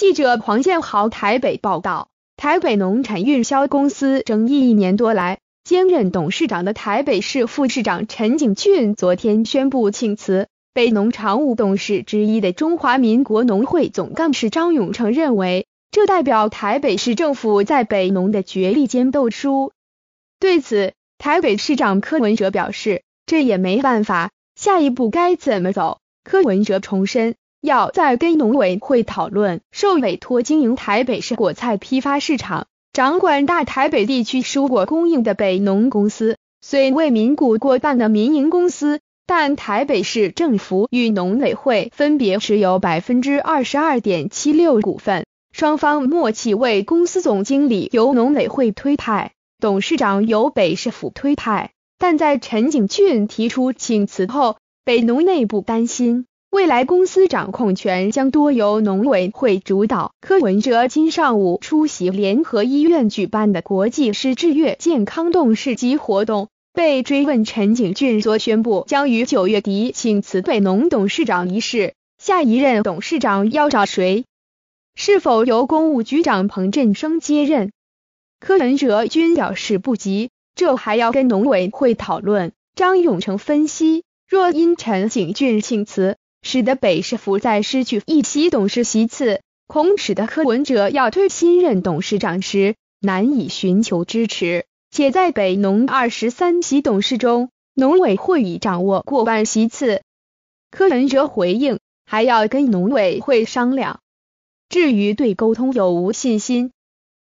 记者黄建豪台北报道，台北农产运销公司争议一年多来，兼任董事长的台北市副市长陈景俊昨天宣布请辞。北农常务董事之一的中华民国农会总干事张永成认为，这代表台北市政府在北农的角力间斗输。对此，台北市长柯文哲表示，这也没办法，下一步该怎么走？柯文哲重申。要在跟农委会讨论受委托经营台北市果菜批发市场、掌管大台北地区蔬果供应的北农公司，虽为民股过半的民营公司，但台北市政府与农委会分别持有百分之二十二点七六股份。双方默契为公司总经理由农委会推派，董事长由北市府推派。但在陈景俊提出请辞后，北农内部担心。未来公司掌控权将多由农委会主导。柯文哲今上午出席联合医院举办的国际失智月健康动视级活动，被追问陈景俊昨宣布将于九月底请辞北农董事长一事，下一任董事长要找谁？是否由公务局长彭振生接任？柯文哲均表示不急，这还要跟农委会讨论。张永成分析，若因陈景俊请辞。使得北市府在失去一席董事席次，恐使得柯文哲要推新任董事长时难以寻求支持。且在北农二十三席董事中，农委会已掌握过半席次。柯文哲回应还要跟农委会商量，至于对沟通有无信心，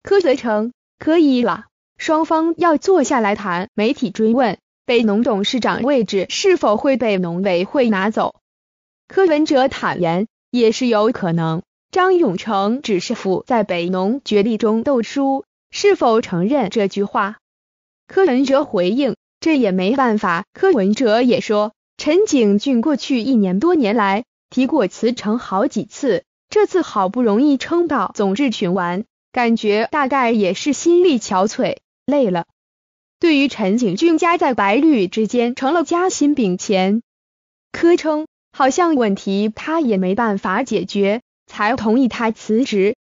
柯泽成可以了，双方要坐下来谈。媒体追问北农董事长位置是否会被农委会拿走。柯文哲坦言，也是有可能张永成只是府在北农决立中斗输，是否承认这句话？柯文哲回应，这也没办法。柯文哲也说，陈景俊过去一年多年来提过辞呈好几次，这次好不容易撑到总质询完，感觉大概也是心力憔悴，累了。对于陈景俊夹在白绿之间成了夹心饼前，柯称。好像问题他也没办法解决，才同意他辞职。